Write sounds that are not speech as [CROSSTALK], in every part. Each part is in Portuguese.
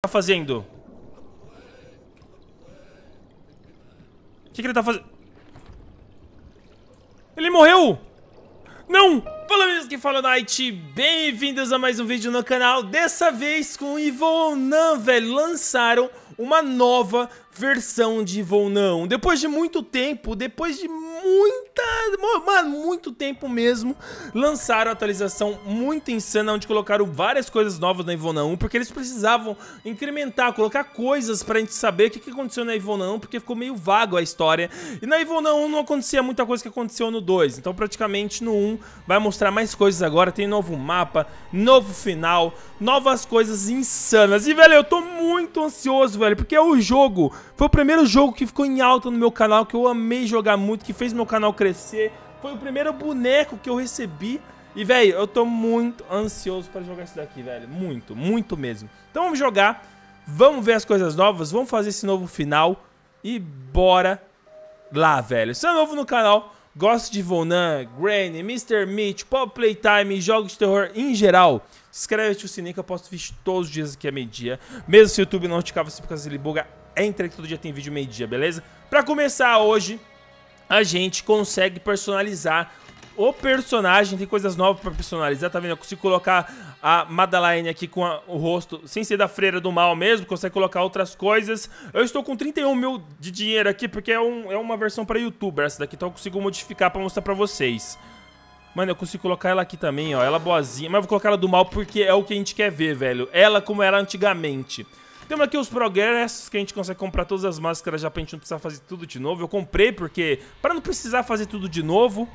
tá fazendo? O que, que ele tá fazendo? Ele morreu! Não! Fala mesmo que fala Night, bem-vindos a mais um vídeo no canal, dessa vez com Ivonnan, velho, lançaram uma nova versão de Ivonnan, depois de muito tempo, depois de muita. Mano, muito tempo mesmo. Lançaram a atualização muito insana, onde colocaram várias coisas novas na Ivona 1, porque eles precisavam incrementar, colocar coisas pra gente saber o que, aconteceu na Ivona 1, porque ficou meio vago a história. E na Ivona 1 não acontecia muita coisa que aconteceu no 2. Então, praticamente no 1 vai mostrar mais coisas agora. Tem novo mapa, novo final, novas coisas insanas. E, velho, eu tô muito ansioso, velho, porque é o jogo foi o primeiro jogo que ficou em alta no meu canal, que eu amei jogar muito, que fez fez meu canal crescer. Foi o primeiro boneco que eu recebi. E, velho, eu tô muito ansioso pra jogar isso daqui, velho. Muito, muito mesmo. Então vamos jogar. Vamos ver as coisas novas. Vamos fazer esse novo final. E bora lá, velho. Se é novo no canal, gosta de Vonan, Granny, Mr. Meat, Pop Playtime, jogos de terror em geral, inscreve se no sininho que eu posto vídeo todos os dias aqui a meio-dia. Mesmo se o YouTube não te você por causa dele buga, entra que todo dia tem vídeo meio-dia, beleza? Pra começar hoje, a gente consegue personalizar o personagem, tem coisas novas pra personalizar, tá vendo? Eu consigo colocar a Madeline aqui com a, o rosto, sem ser da freira do mal mesmo, consegue colocar outras coisas. Eu estou com 31 mil de dinheiro aqui, porque é, um, é uma versão pra youtuber essa daqui, então eu consigo modificar pra mostrar pra vocês. Mano, eu consigo colocar ela aqui também, ó, ela boazinha, mas eu vou colocar ela do mal porque é o que a gente quer ver, velho. Ela como era antigamente. Temos aqui os progressos que a gente consegue comprar todas as máscaras já pra gente não precisar fazer tudo de novo. Eu comprei porque para não precisar fazer tudo de novo.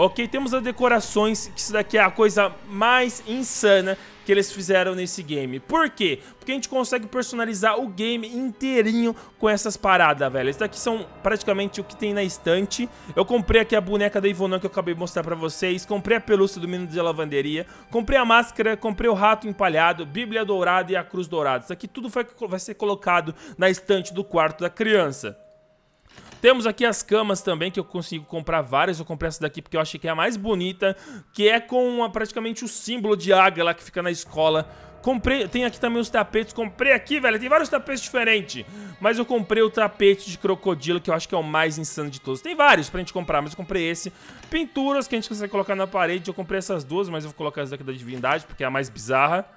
Ok, temos as decorações, que isso daqui é a coisa mais insana que eles fizeram nesse game. Por quê? Porque a gente consegue personalizar o game inteirinho com essas paradas, velho. Isso daqui são praticamente o que tem na estante. Eu comprei aqui a boneca da Ivonã que eu acabei de mostrar pra vocês. Comprei a pelúcia do menino de lavanderia. Comprei a máscara, comprei o rato empalhado, bíblia dourada e a cruz dourada. Isso aqui tudo vai ser colocado na estante do quarto da criança. Temos aqui as camas também, que eu consigo comprar várias. Eu comprei essa daqui porque eu achei que é a mais bonita, que é com uma, praticamente o símbolo de águia lá que fica na escola. Comprei, tem aqui também os tapetes, comprei aqui, velho, tem vários tapetes diferentes Mas eu comprei o tapete de crocodilo, que eu acho que é o mais insano de todos Tem vários pra gente comprar, mas eu comprei esse Pinturas que a gente consegue colocar na parede, eu comprei essas duas, mas eu vou colocar essa daqui da divindade, porque é a mais bizarra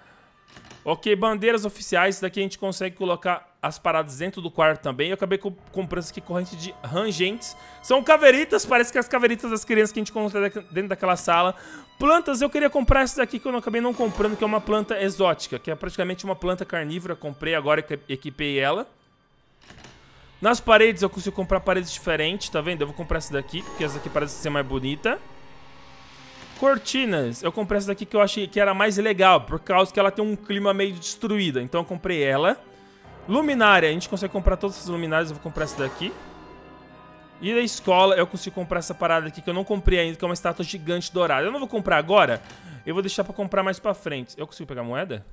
Ok, bandeiras oficiais, isso daqui a gente consegue colocar as paradas dentro do quarto também. Eu acabei comprando isso aqui, corrente de rangentes. São caveritas, parece que as caveritas das crianças que a gente encontra dentro daquela sala. Plantas, eu queria comprar essa daqui que eu não, acabei não comprando, que é uma planta exótica, que é praticamente uma planta carnívora. Comprei agora, equipei ela. Nas paredes eu consigo comprar paredes diferentes, tá vendo? Eu vou comprar essa daqui, porque essa daqui parece ser mais bonita. Cortinas, eu comprei essa daqui que eu achei que era mais legal, por causa que ela tem um clima meio destruído, então eu comprei ela. Luminária, a gente consegue comprar todas as luminárias, eu vou comprar essa daqui. E da escola, eu consigo comprar essa parada aqui que eu não comprei ainda, que é uma estátua gigante dourada. Eu não vou comprar agora, eu vou deixar pra comprar mais pra frente. Eu consigo pegar moeda?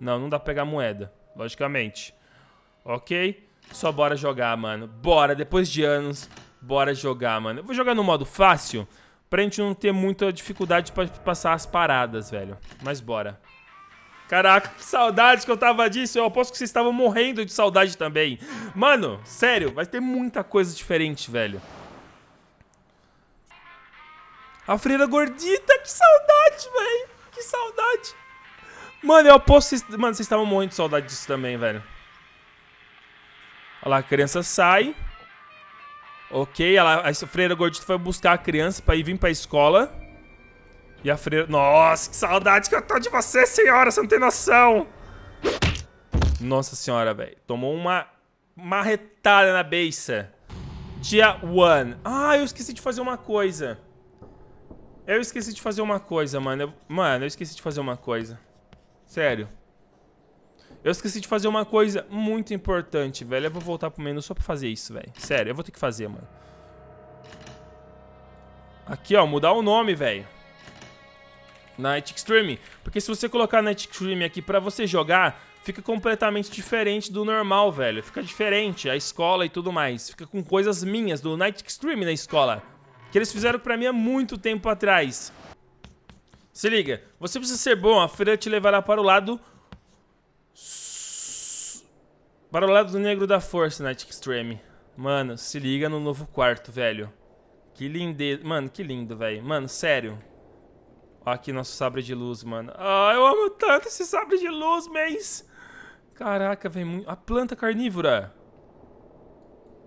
Não, não dá pra pegar moeda, logicamente. Ok? Só bora jogar, mano. Bora, depois de anos, bora jogar, mano. Eu vou jogar no modo fácil, pra gente não ter muita dificuldade pra passar as paradas, velho. Mas bora. Caraca, que saudade que eu tava disso. Eu aposto que vocês estavam morrendo de saudade também. Mano, sério, vai ter muita coisa diferente, velho. A freira gordita, que saudade, velho. Que saudade. Mano, eu aposto que vocês... Mano, vocês estavam morrendo de saudade disso também, velho. Olha lá, a criança sai. Ok, ela... a freira gordita foi buscar a criança pra ir vir pra escola. E a freira... Nossa, que saudade que eu tô de você, senhora! Você não tem noção! Nossa senhora, velho. Tomou uma marretada na beça Dia 1. Ah, eu esqueci de fazer uma coisa. Eu esqueci de fazer uma coisa, mano. Eu... Mano, eu esqueci de fazer uma coisa. Sério. Eu esqueci de fazer uma coisa muito importante, velho. Eu vou voltar pro menu só pra fazer isso, velho. Sério, eu vou ter que fazer, mano. Aqui, ó, mudar o nome, velho. Night Extreme. Porque se você colocar Night Extreme aqui pra você jogar, fica completamente diferente do normal, velho. Fica diferente, a escola e tudo mais. Fica com coisas minhas, do Night Extreme na escola. Que eles fizeram pra mim há muito tempo atrás. Se liga, você precisa ser bom, a feira te levará para o lado... Para o lado do negro da força, Night Extreme. Mano, se liga no novo quarto, velho. Que lindeza. Mano, que lindo, velho. Mano, sério. Aqui, nosso sabre de luz, mano. Ah, eu amo tanto esse sabre de luz, mens. Caraca, velho. Muito... A planta carnívora.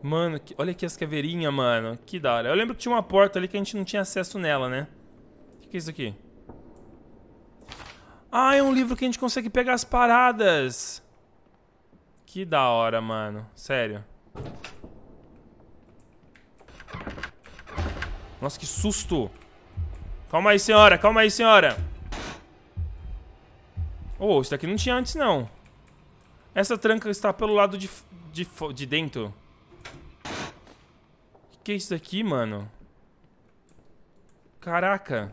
Mano, que... olha aqui as caveirinhas, mano. Que da hora. Eu lembro que tinha uma porta ali que a gente não tinha acesso nela, né? O que, que é isso aqui? Ah, é um livro que a gente consegue pegar as paradas. Que da hora, mano. Sério. Nossa, que susto. Calma aí, senhora. Calma aí, senhora. Oh, isso daqui não tinha antes, não. Essa tranca está pelo lado de, de, de dentro. O que, é isso daqui, mano? Caraca.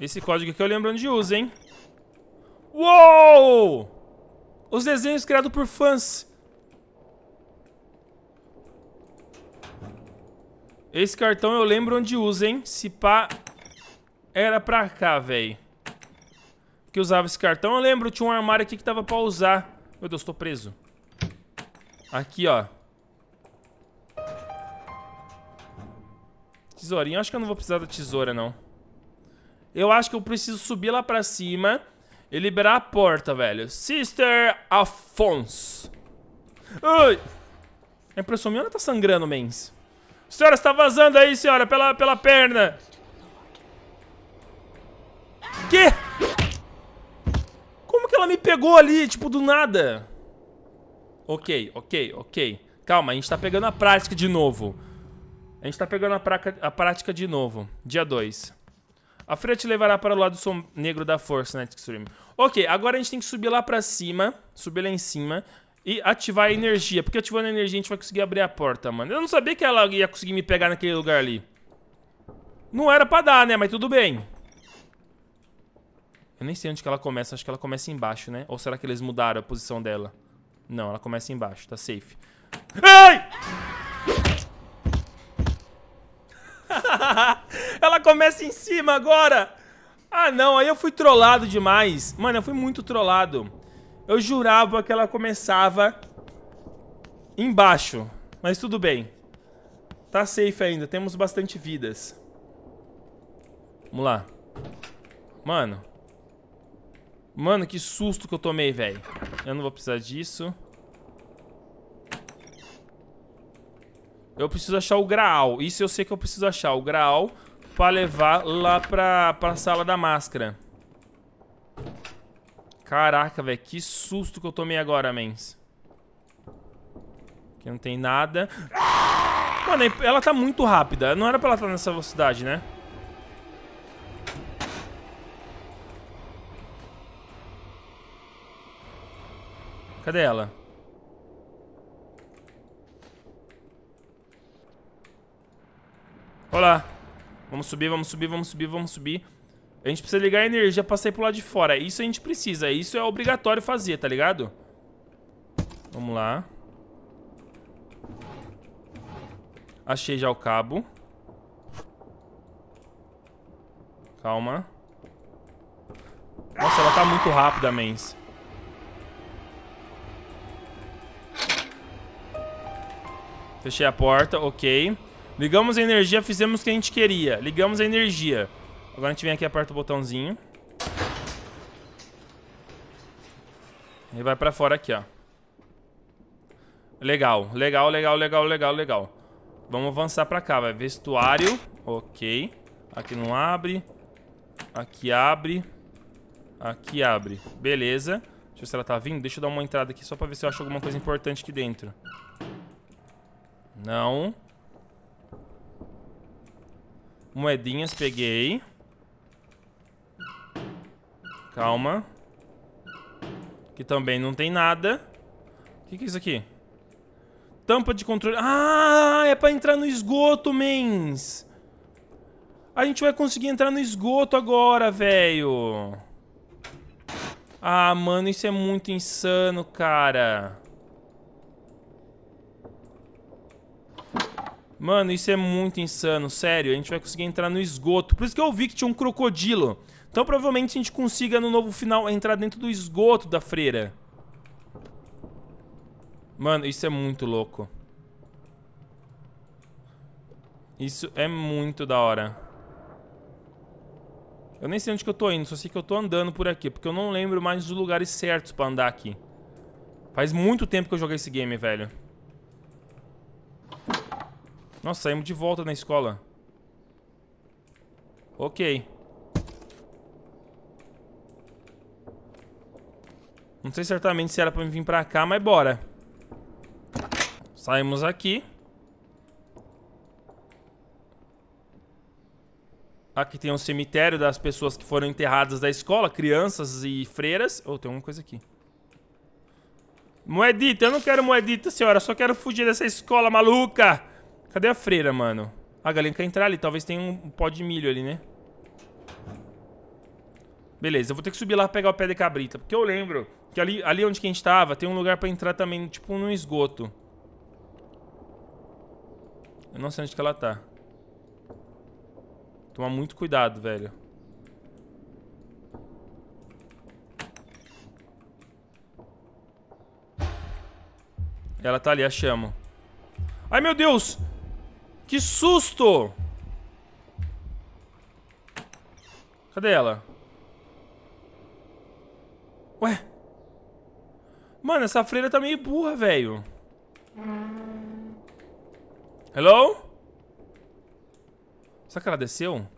Esse código aqui eu lembro onde uso, hein? Uou! Os desenhos criados por fãs. Esse cartão eu lembro onde usa, hein? Se pá... Era pra cá, velho. Que usava esse cartão. Eu lembro, tinha um armário aqui que tava pra usar. Meu Deus, tô preso. Aqui, ó. Tesourinha. Acho que eu não vou precisar da tesoura, não. Eu acho que eu preciso subir lá pra cima e liberar a porta, velho. Sister Afonso. Ai! A impressão minha não tá sangrando, mens. Senhora, está vazando aí, senhora, pela, pela perna. Que? Como que ela me pegou ali, tipo, do nada? Ok, ok, ok. Calma, a gente tá pegando a prática de novo. A gente tá pegando a, praca, a prática de novo. Dia 2. A Frente te levará para o lado negro da força, Night né, Extreme. Ok, agora a gente tem que subir lá pra cima. Subir lá em cima. E ativar a energia. Porque ativando a energia a gente vai conseguir abrir a porta, mano. Eu não sabia que ela ia conseguir me pegar naquele lugar ali. Não era pra dar, né? Mas tudo bem. Eu nem sei onde que ela começa. Acho que ela começa embaixo, né? Ou será que eles mudaram a posição dela? Não, ela começa embaixo. Tá safe. Ai! [LAUGHS] ela começa em cima agora! Ah, não. Aí eu fui trollado demais. Mano, eu fui muito trollado. Eu jurava que ela começava embaixo. Mas tudo bem. Tá safe ainda. Temos bastante vidas. Vamos lá. Mano. Mano, que susto que eu tomei, velho. Eu não vou precisar disso. Eu preciso achar o graal. Isso eu sei que eu preciso achar. O graal pra levar lá pra, pra sala da máscara. Caraca, velho, que susto que eu tomei agora, mens. Aqui não tem nada. Mano, é, ela tá muito rápida. Não era pra ela estar nessa velocidade, né? Cadê ela? Olá. Vamos subir, vamos subir, vamos subir, vamos subir. A gente precisa ligar a energia pra sair pro lado de fora. É isso a gente precisa. É isso é obrigatório fazer, tá ligado? Vamos lá. Achei já o cabo. Calma. Nossa, ela tá muito rápida, mens. Fechei a porta, ok. Ligamos a energia, fizemos o que a gente queria. Ligamos a energia. Agora a gente vem aqui e aperta o botãozinho. E vai pra fora aqui, ó. Legal, legal, legal, legal, legal, legal. Vamos avançar pra cá, vai. Vestuário, ok. Aqui não abre. Aqui abre. Aqui abre. Beleza. Deixa eu ver se ela tá vindo. Deixa eu dar uma entrada aqui só pra ver se eu acho alguma coisa importante aqui dentro. Não. Moedinhas, peguei. Calma. Aqui também não tem nada. O que, que é isso aqui? Tampa de controle. Ah, é pra entrar no esgoto, mens. A gente vai conseguir entrar no esgoto agora, velho. Ah, mano, isso é muito insano, cara. Mano, isso é muito insano, sério. A gente vai conseguir entrar no esgoto. Por isso que eu vi que tinha um crocodilo. Então provavelmente a gente consiga no novo final entrar dentro do esgoto da freira. Mano, isso é muito louco. Isso é muito da hora. Eu nem sei onde que eu tô indo, só sei que eu tô andando por aqui, porque eu não lembro mais dos lugares certos pra andar aqui. Faz muito tempo que eu joguei esse game, velho. Nossa, saímos de volta na escola. Ok. Não sei certamente se era pra mim vir pra cá, mas bora. Saímos aqui. Aqui tem um cemitério das pessoas que foram enterradas da escola, crianças e freiras. Oh, tem alguma coisa aqui. Moedita, eu não quero moedita, senhora. só quero fugir dessa escola maluca. Cadê a freira, mano? A galinha quer entrar ali. Talvez tenha um pó de milho ali, né? Beleza, eu vou ter que subir lá pra pegar o pé de cabrita. Porque eu lembro que ali, ali onde que a gente tava, tem um lugar pra entrar também, tipo num esgoto. Eu não sei onde que ela tá. Tomar muito cuidado, velho. Ela tá ali, a chamo Ai, meu Deus! Que susto! Cadê ela? Mano, essa freira tá meio burra, velho. Hello? Será que ela desceu?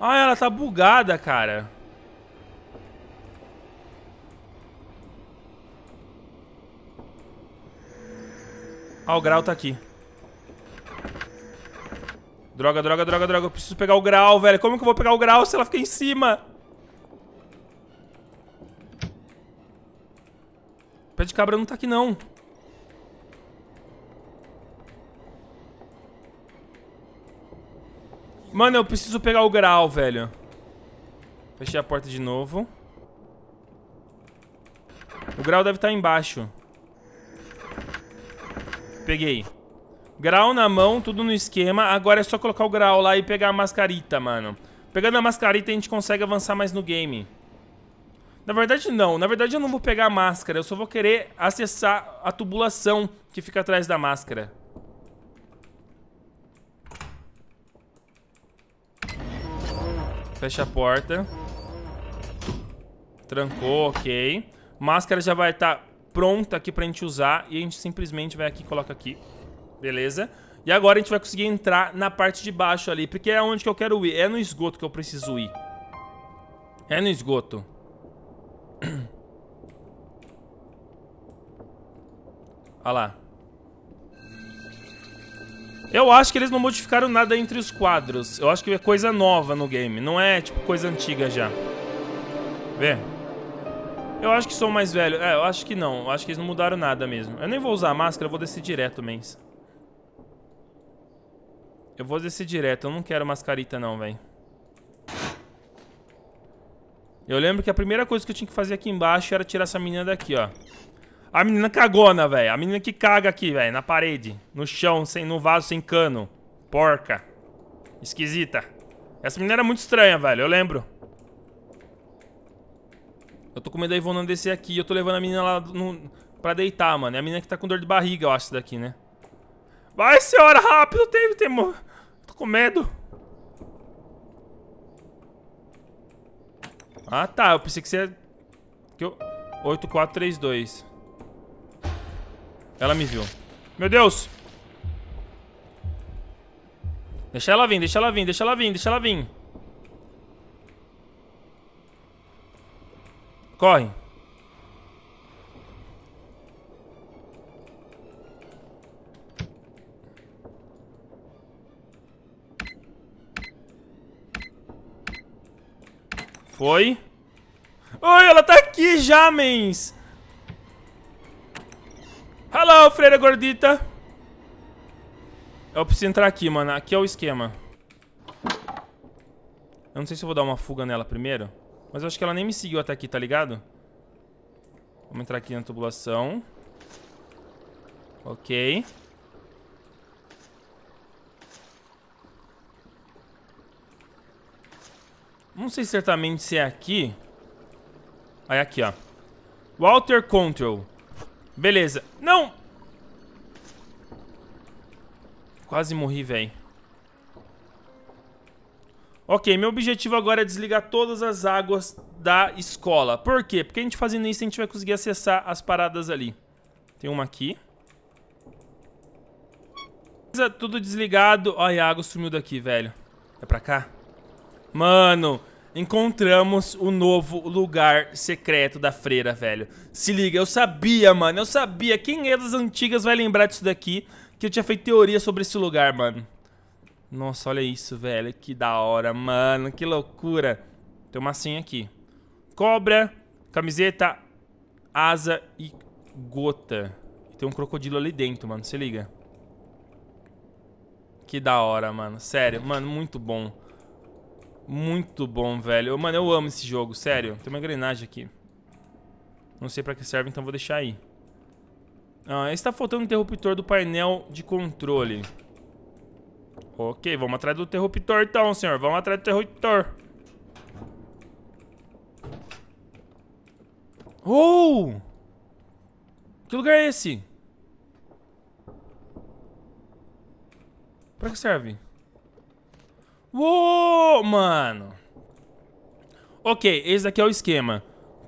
Ah, ela tá bugada, cara. Ah, o grau tá aqui. Droga, droga, droga, droga. Eu preciso pegar o grau, velho. Como que eu vou pegar o grau se ela fica em cima? Pé de cabra não tá aqui, não. Mano, eu preciso pegar o grau, velho. Fechei a porta de novo. O grau deve estar tá embaixo. Peguei. Grau na mão, tudo no esquema. Agora é só colocar o grau lá e pegar a mascarita, mano. Pegando a mascarita, a gente consegue avançar mais no game. Na verdade, não. Na verdade, eu não vou pegar a máscara. Eu só vou querer acessar a tubulação que fica atrás da máscara. Fecha a porta. Trancou, ok. Máscara já vai estar tá pronta aqui pra gente usar. E a gente simplesmente vai aqui e coloca aqui. Beleza? E agora a gente vai conseguir entrar na parte de baixo ali, porque é onde que eu quero ir. É no esgoto que eu preciso ir. É no esgoto. [CLEARS THROAT] Olha lá. Eu acho que eles não modificaram nada entre os quadros. Eu acho que é coisa nova no game. Não é, tipo, coisa antiga já. Vê? Eu acho que sou mais velho. É, eu acho que não. Eu acho que eles não mudaram nada mesmo. Eu nem vou usar a máscara, eu vou descer direto, mens. Eu vou descer direto, eu não quero mascarita não, velho. Eu lembro que a primeira coisa que eu tinha que fazer aqui embaixo era tirar essa menina daqui, ó. A menina cagona, velho. A menina que caga aqui, velho. Na parede. No chão, sem, no vaso, sem cano. Porca. Esquisita. Essa menina era muito estranha, velho. Eu lembro. Eu tô com medo da Ivona descer aqui. Eu tô levando a menina lá no, pra deitar, mano. É a menina que tá com dor de barriga, eu acho, daqui, né? Vai, senhora, rápido. Tem, tem, com medo. Ah, tá. Eu pensei que você... Que eu... 8432. Ela me viu. Meu Deus! Deixa ela vir, deixa ela vir, deixa ela vir, deixa ela vir. Corre. Foi. Oi, ela tá aqui já, mens. Hello, freira gordita. Eu preciso entrar aqui, mano. Aqui é o esquema. Eu não sei se eu vou dar uma fuga nela primeiro. Mas eu acho que ela nem me seguiu até aqui, tá ligado? Vamos entrar aqui na tubulação. Ok. Não sei certamente se é aqui. Aí aqui, ó. Walter Control. Beleza. Não! Quase morri, velho. Ok, meu objetivo agora é desligar todas as águas da escola. Por quê? Porque a gente fazendo isso, a gente vai conseguir acessar as paradas ali. Tem uma aqui. Tudo desligado. Olha, a água sumiu daqui, velho. É pra cá? Mano, Encontramos o novo lugar secreto da freira, velho. Se liga, eu sabia, mano. Eu sabia. Quem é das antigas vai lembrar disso daqui. Que eu tinha feito teoria sobre esse lugar, mano. Nossa, olha isso, velho. Que da hora, mano. Que loucura. Tem uma senha aqui. Cobra, camiseta, asa e gota. Tem um crocodilo ali dentro, mano. Se liga. Que da hora, mano. Sério, mano, muito bom. Muito bom, velho. Mano, eu amo esse jogo, sério. Tem uma engrenagem aqui. Não sei pra que serve, então vou deixar aí. Ah, está faltando um interruptor do painel de controle. Ok, vamos atrás do interruptor então, senhor. Vamos atrás do interruptor. Oh! Que lugar é esse? Pra que serve? Uou, mano. Ok, esse daqui é o esquema.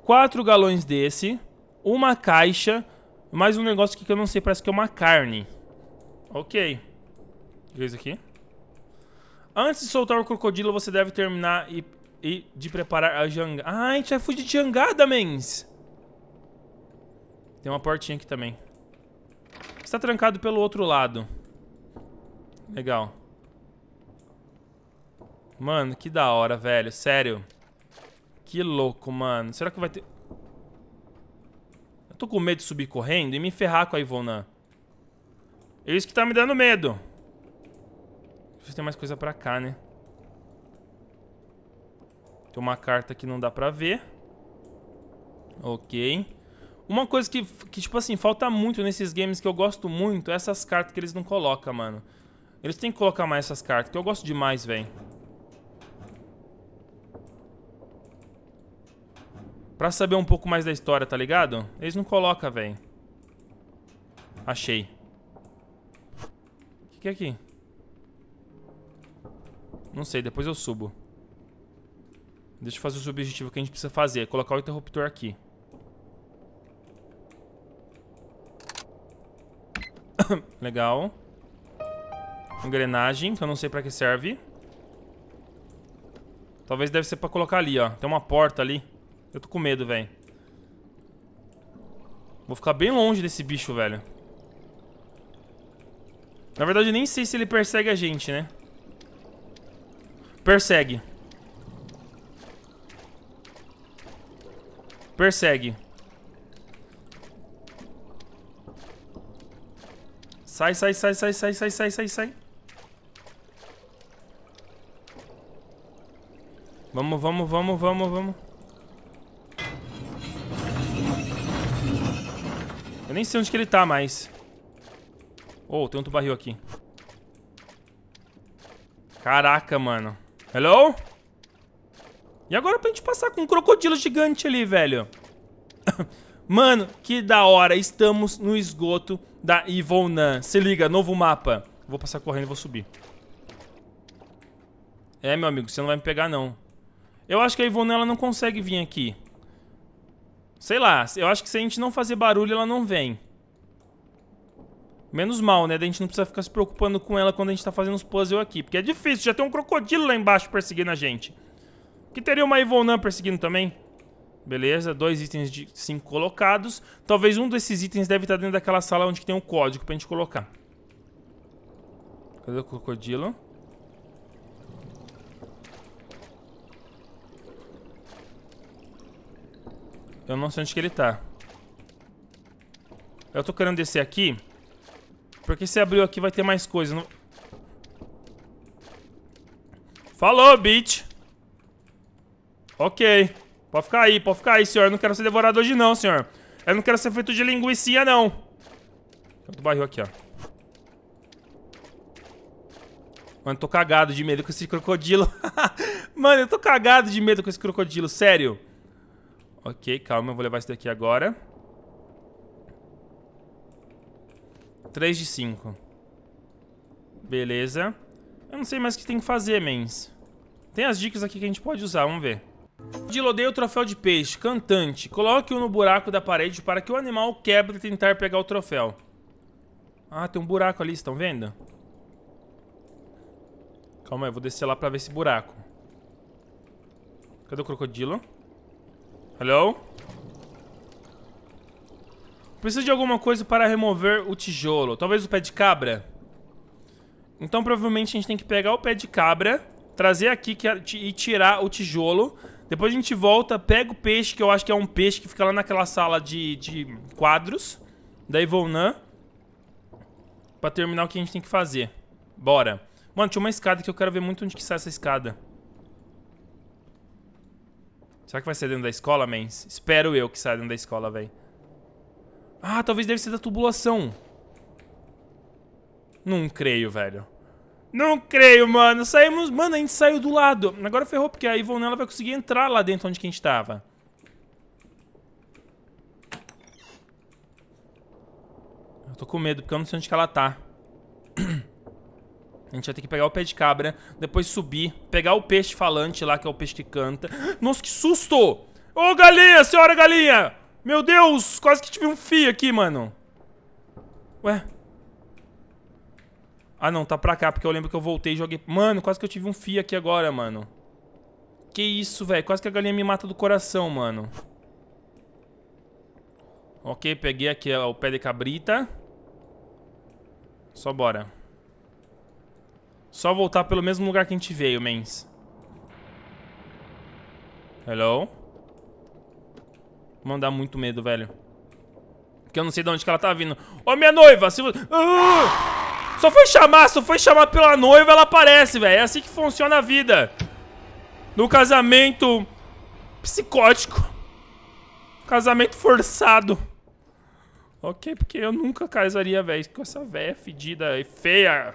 Quatro galões desse, uma caixa, mais um negócio aqui que eu não sei, parece que é uma carne. Ok. Isso aqui. Antes de soltar o crocodilo, você deve terminar e, e de preparar a jangada. Ah, a gente vai fugir de jangada, mens. Tem uma portinha aqui também. Está trancado pelo outro lado. Legal. Mano, que da hora, velho. Sério. Que louco, mano. Será que vai ter... Eu tô com medo de subir correndo e me ferrar com a Ivona. É isso que tá me dando medo. se tem mais coisa pra cá, né? Tem uma carta que não dá pra ver. Ok. Uma coisa que, que, tipo assim, falta muito nesses games que eu gosto muito é essas cartas que eles não colocam, mano. Eles têm que colocar mais essas cartas, que eu gosto demais, velho. Pra saber um pouco mais da história, tá ligado? Eles não colocam, velho. Achei. O que, que é aqui? Não sei, depois eu subo. Deixa eu fazer o objetivo que a gente precisa fazer. colocar o interruptor aqui. [COUGHS] Legal. Engrenagem, que eu não sei pra que serve. Talvez deve ser pra colocar ali, ó. Tem uma porta ali. Eu tô com medo, velho. Vou ficar bem longe desse bicho, velho. Na verdade, eu nem sei se ele persegue a gente, né? Persegue. Persegue. Sai, sai, sai, sai, sai, sai, sai, sai, sai. Vamos, vamos, vamos, vamos, vamos. Eu nem sei onde que ele tá mais. Oh, tem outro barril aqui. Caraca, mano. Hello? E agora pra gente passar com um crocodilo gigante ali, velho. [COUGHS] mano, que da hora. Estamos no esgoto da Ivonnan. Se liga, novo mapa. Vou passar correndo e vou subir. É, meu amigo, você não vai me pegar, não. Eu acho que a Ivonne, ela não consegue vir aqui. Sei lá, eu acho que se a gente não fazer barulho, ela não vem. Menos mal, né? Daí a gente não precisa ficar se preocupando com ela quando a gente tá fazendo os puzzles aqui. Porque é difícil, já tem um crocodilo lá embaixo perseguindo a gente. Que teria uma Ivonan perseguindo também. Beleza, dois itens de cinco colocados. Talvez um desses itens deve estar tá dentro daquela sala onde tem um código pra gente colocar. Cadê o crocodilo? Eu não sei onde que ele tá. Eu tô querendo descer aqui. Porque se abriu aqui vai ter mais coisa. Não... Falou, bitch. Ok. Pode ficar aí, pode ficar aí, senhor. Eu não quero ser devorado hoje não, senhor. Eu não quero ser feito de linguiça, não. Tem outro barril aqui, ó. Mano, eu tô cagado de medo com esse crocodilo. [LAUGHS] Mano, eu tô cagado de medo com esse crocodilo, sério. Ok, calma, eu vou levar isso daqui agora. 3 de 5. Beleza. Eu não sei mais o que tem que fazer, mens. Tem as dicas aqui que a gente pode usar, vamos ver. Dilodeia o troféu de peixe, cantante. Coloque-o no buraco da parede para que o animal quebre e tentar pegar o troféu. Ah, tem um buraco ali, estão vendo? Calma aí, eu vou descer lá pra ver esse buraco. Cadê o crocodilo? Hello? Preciso de alguma coisa para remover o tijolo. Talvez o pé de cabra? Então provavelmente a gente tem que pegar o pé de cabra, trazer aqui e tirar o tijolo. Depois a gente volta, pega o peixe, que eu acho que é um peixe que fica lá naquela sala de, de quadros da Ivonan Pra terminar o que a gente tem que fazer. Bora. Mano, tinha uma escada que eu quero ver muito onde que sai essa escada. Será que vai ser dentro da escola, mens? Espero eu que saia dentro da escola, véi. Ah, talvez deve ser da tubulação. Não creio, velho. Não creio, mano. Saímos... Mano, a gente saiu do lado. Agora ferrou, porque a Ivonella vai conseguir entrar lá dentro onde que a gente tava. Eu tô com medo, porque eu não sei onde que ela tá. A gente vai ter que pegar o pé de cabra, depois subir, pegar o peixe falante lá, que é o peixe que canta. Nossa, que susto! Ô, galinha, senhora galinha! Meu Deus, quase que tive um fio aqui, mano. Ué? Ah, não, tá pra cá, porque eu lembro que eu voltei e joguei... Mano, quase que eu tive um fio aqui agora, mano. Que isso, velho. Quase que a galinha me mata do coração, mano. Ok, peguei aqui ó, o pé de cabrita. Só bora. Só voltar pelo mesmo lugar que a gente veio, mens. Hello? Mano, dá muito medo, velho. Porque eu não sei de onde que ela tá vindo. Ô, oh, minha noiva! Se... você. Ah! Só foi chamar, só foi chamar pela noiva, ela aparece, velho. É assim que funciona a vida. No casamento psicótico. Casamento forçado. Ok, porque eu nunca casaria, velho, com essa véia fedida e feia.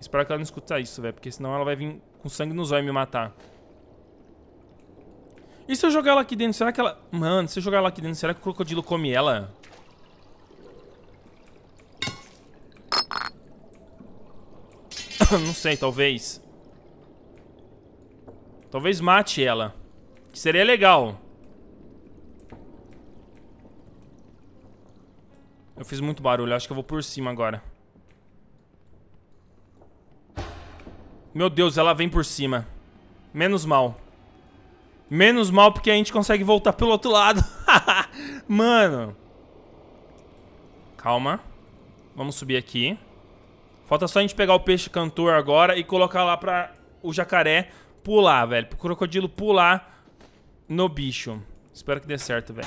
Espero que ela não escuta isso, velho. Porque senão ela vai vir com sangue nos olhos me matar. E se eu jogar ela aqui dentro? Será que ela... Mano, se eu jogar ela aqui dentro, será que o crocodilo come ela? [COUGHS] não sei, talvez. Talvez mate ela. Que seria legal. Eu fiz muito barulho, acho que eu vou por cima agora. Meu Deus, ela vem por cima. Menos mal. Menos mal porque a gente consegue voltar pelo outro lado. [LAUGHS] Mano. Calma. Vamos subir aqui. Falta só a gente pegar o peixe cantor agora e colocar lá pra o jacaré pular, velho. Pro crocodilo pular no bicho. Espero que dê certo, velho.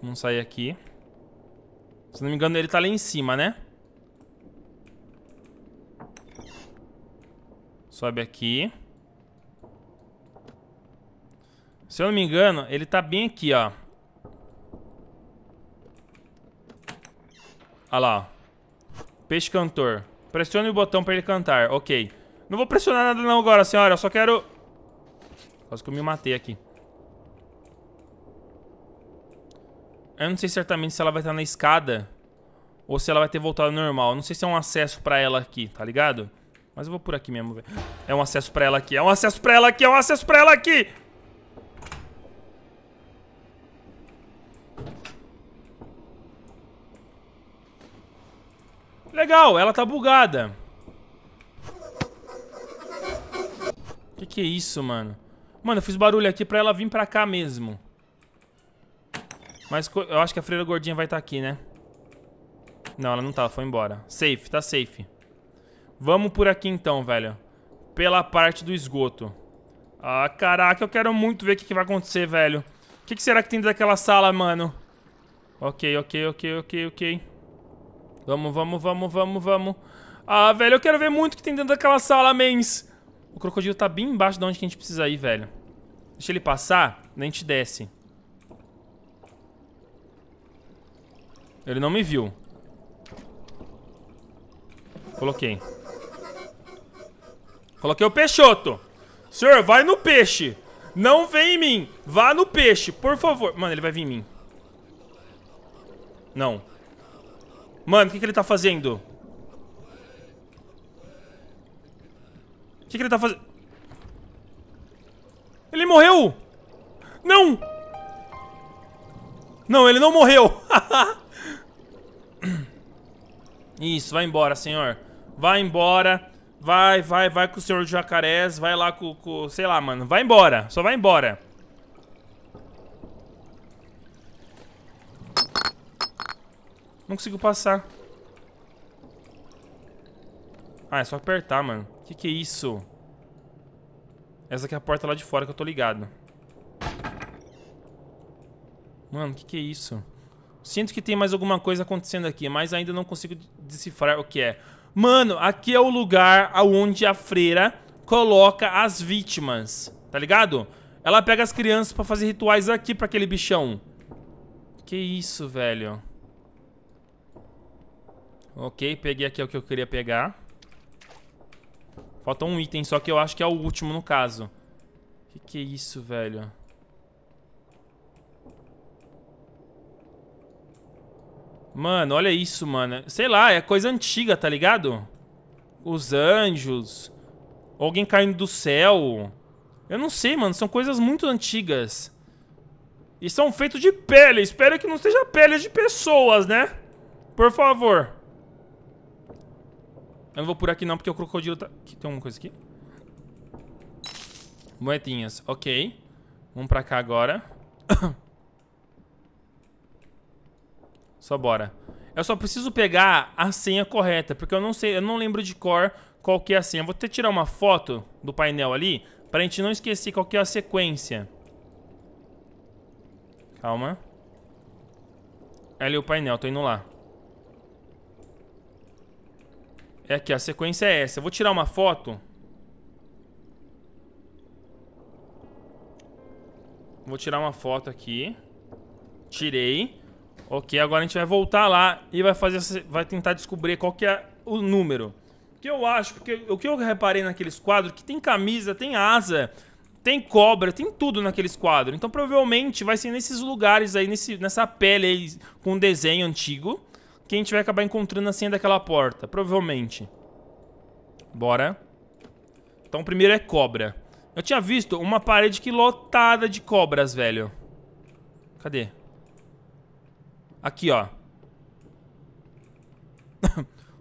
Vamos sair aqui. Se não me engano, ele tá lá em cima, né? Sobe aqui. Se eu não me engano, ele tá bem aqui, ó. Olha lá, Peixe cantor. Pressione o botão pra ele cantar. Ok. Não vou pressionar nada não agora, senhora. Eu só quero... Quase que eu me matei aqui. Eu não sei certamente se ela vai estar na escada ou se ela vai ter voltado ao normal. Eu não sei se é um acesso pra ela aqui, tá ligado? Mas eu vou por aqui mesmo, velho. É um acesso pra ela aqui, é um acesso pra ela aqui, é um acesso pra ela aqui! Legal, ela tá bugada. Que que é isso, mano? Mano, eu fiz barulho aqui pra ela vir pra cá mesmo. Mas eu acho que a freira gordinha vai estar tá aqui, né? Não, ela não tá, ela foi embora. Safe, tá safe. Vamos por aqui então, velho. Pela parte do esgoto. Ah, caraca, eu quero muito ver o que, que vai acontecer, velho. O que, que, será que tem daquela sala, mano? Ok, ok, ok, ok, ok. Vamos, vamos, vamos, vamos, vamos. Ah, velho, eu quero ver muito o que tem dentro daquela sala, mens. O crocodilo tá bem embaixo de onde que a gente precisa ir, velho. Deixa ele passar, nem te desce. Ele não me viu. Coloquei. Coloquei o Peixoto. Senhor, vai no peixe. Não vem em mim. Vá no peixe, por favor. Mano, ele vai vir em mim. Não. Mano, o que, que ele tá fazendo? O que, que ele tá fazendo? Ele morreu! Não! Não, ele não morreu! [LAUGHS] Isso, vai embora, senhor. Vai embora. Vai, vai, vai com o senhor de jacarés, vai lá com, com... Sei lá, mano. Vai embora, só vai embora. Não consigo passar. Ah, é só apertar, mano. Que que é isso? Essa aqui é a porta lá de fora que eu tô ligado. Mano, que que é isso? Sinto que tem mais alguma coisa acontecendo aqui, mas ainda não consigo decifrar o que é. Mano, aqui é o lugar onde a freira coloca as vítimas, tá ligado? Ela pega as crianças pra fazer rituais aqui pra aquele bichão. Que isso, velho. Ok, peguei aqui o que eu queria pegar. Falta um item, só que eu acho que é o último no caso. Que que é isso, velho? Mano, olha isso, mano. Sei lá, é coisa antiga, tá ligado? Os anjos. Alguém caindo do céu. Eu não sei, mano. São coisas muito antigas. E são feitos de pele. Espero que não seja pele de pessoas, né? Por favor. Eu não vou por aqui não, porque o crocodilo tá... Aqui, tem alguma coisa aqui? Moedinhas. Ok. Vamos pra cá agora. [COUGHS] Só bora. Eu só preciso pegar a senha correta, porque eu não sei, eu não lembro de cor qual que é a senha. Vou até tirar uma foto do painel ali, pra gente não esquecer qual que é a sequência. Calma. É ali é o painel, tô indo lá. É aqui, a sequência é essa. Eu vou tirar uma foto. Vou tirar uma foto aqui. Tirei. Ok, agora a gente vai voltar lá e vai fazer, vai tentar descobrir qual que é o número. O que eu acho, porque o que eu reparei naqueles quadros, que tem camisa, tem asa, tem cobra, tem tudo naqueles quadros. Então provavelmente vai ser nesses lugares aí, nesse, nessa pele aí com desenho antigo, que a gente vai acabar encontrando a assim senha daquela porta, provavelmente. Bora. Então o primeiro é cobra. Eu tinha visto uma parede que lotada de cobras, velho. Cadê? Aqui, ó. [LAUGHS]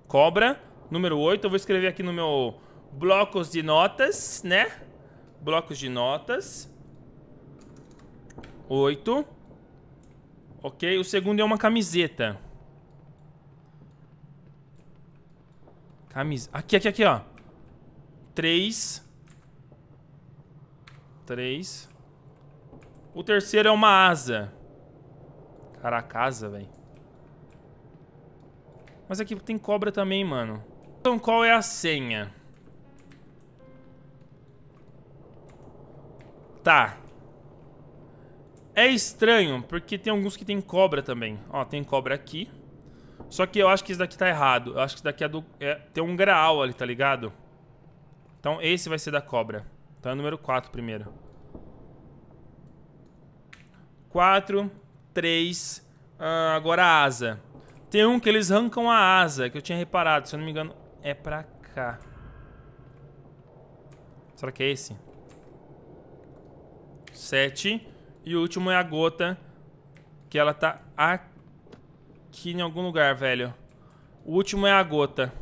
Cobra, número 8. Eu vou escrever aqui no meu blocos de notas, né? Blocos de notas. 8. Ok, o segundo é uma camiseta. Camisa. Aqui, aqui, aqui, ó. 3. 3. O terceiro é uma asa. Cara, a casa, velho. Mas aqui tem cobra também, mano. Então qual é a senha? Tá. É estranho, porque tem alguns que tem cobra também. Ó, tem cobra aqui. Só que eu acho que isso daqui tá errado. Eu acho que isso daqui é do... É, tem um graal ali, tá ligado? Então esse vai ser da cobra. Então é o número 4 primeiro. 4 três ah, agora a asa. Tem um que eles arrancam a asa, que eu tinha reparado, se eu não me engano, é pra cá. Será que é esse? Sete. E o último é a gota, que ela tá aqui em algum lugar, velho. O último é a gota.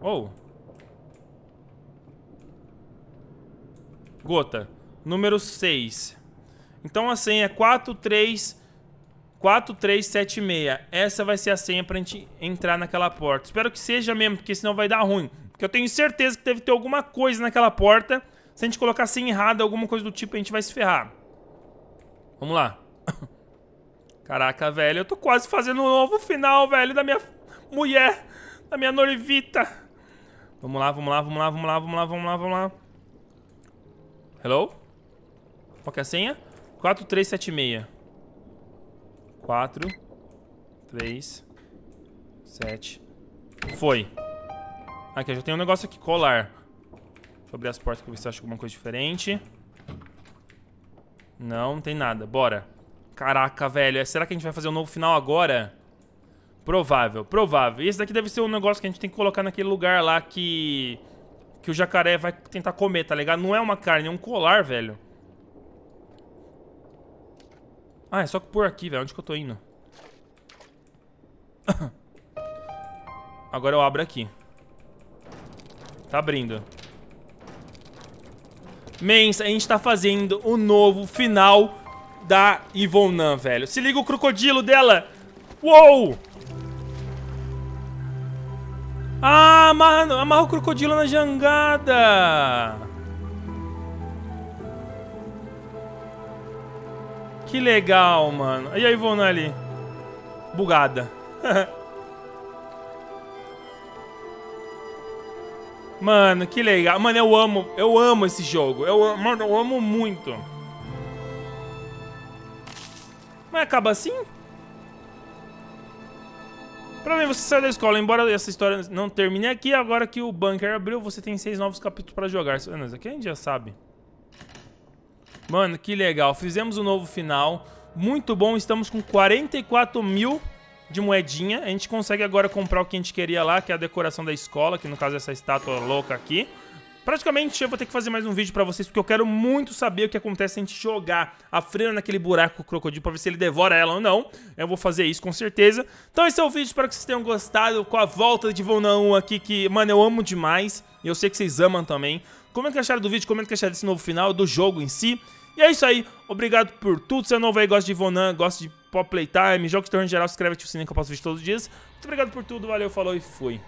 Oh. Gota. Número seis. Então a senha é 43 4376. Essa vai ser a senha pra gente entrar naquela porta. Espero que seja mesmo, porque senão vai dar ruim. Porque eu tenho certeza que deve ter alguma coisa naquela porta. Se a gente colocar a senha errada, alguma coisa do tipo, a gente vai se ferrar. Vamos lá. [COUGHS] Caraca, velho, eu tô quase fazendo um novo final, velho, da minha mulher, da minha norivita. Vamos lá, vamos lá, vamos lá, vamos lá, vamos lá, vamos lá, vamos lá. Hello? Qual que é a senha? Quatro, três, sete, meia. Quatro, três, sete. Foi. Aqui, eu já tenho um negócio aqui, colar. Deixa eu abrir as portas pra ver se eu acho alguma coisa diferente. Não, não tem nada. Bora. Caraca, velho. É, será que a gente vai fazer um novo final agora? Provável, provável. E esse daqui deve ser um negócio que a gente tem que colocar naquele lugar lá que... Que o jacaré vai tentar comer, tá ligado? Não é uma carne, é um colar, velho. Ah, é só por aqui, velho. Onde que eu tô indo? [COUGHS] Agora eu abro aqui. Tá abrindo. Mensa, a gente tá fazendo o novo final da Ivonan, velho. Se liga o crocodilo dela. Uou! Ah, amarra, amarra o crocodilo na jangada. Que legal, mano. E aí, Ivona ali? Bugada. [LAUGHS] mano, que legal. Mano, eu amo. Eu amo esse jogo. Eu amo, mano, eu amo muito. Mas acaba assim? Pra mim, você sai da escola. Embora essa história não termine aqui, agora que o bunker abriu, você tem seis novos capítulos pra jogar. isso é aqui a gente já sabe. Mano, que legal. Fizemos um novo final. Muito bom. Estamos com 44 mil de moedinha. A gente consegue agora comprar o que a gente queria lá, que é a decoração da escola, que no caso é essa estátua louca aqui. Praticamente eu vou ter que fazer mais um vídeo pra vocês, porque eu quero muito saber o que acontece se a gente jogar a freira naquele buraco crocodilo pra ver se ele devora ela ou não. Eu vou fazer isso com certeza. Então esse é o vídeo, espero que vocês tenham gostado com a volta de Vona 1 aqui, que, mano, eu amo demais. E eu sei que vocês amam também. Comenta o que acharam do vídeo, comenta o que acharam desse novo final, do jogo em si. E é isso aí. Obrigado por tudo. Se é novo aí, gosta de Vonan, gosta de Pop Playtime, jogos de terror em geral, se inscreve, no o sininho que eu posto vídeo todos os dias. Muito obrigado por tudo. Valeu, falou e fui.